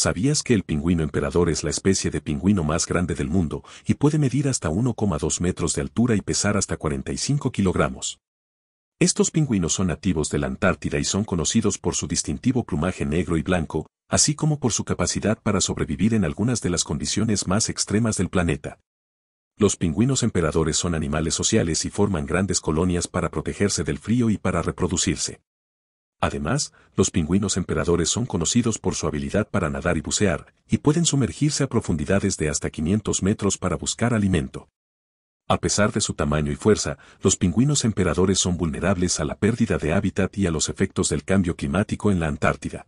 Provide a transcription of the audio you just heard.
¿Sabías que el pingüino emperador es la especie de pingüino más grande del mundo y puede medir hasta 1,2 metros de altura y pesar hasta 45 kilogramos? Estos pingüinos son nativos de la Antártida y son conocidos por su distintivo plumaje negro y blanco, así como por su capacidad para sobrevivir en algunas de las condiciones más extremas del planeta. Los pingüinos emperadores son animales sociales y forman grandes colonias para protegerse del frío y para reproducirse. Además, los pingüinos emperadores son conocidos por su habilidad para nadar y bucear, y pueden sumergirse a profundidades de hasta 500 metros para buscar alimento. A pesar de su tamaño y fuerza, los pingüinos emperadores son vulnerables a la pérdida de hábitat y a los efectos del cambio climático en la Antártida.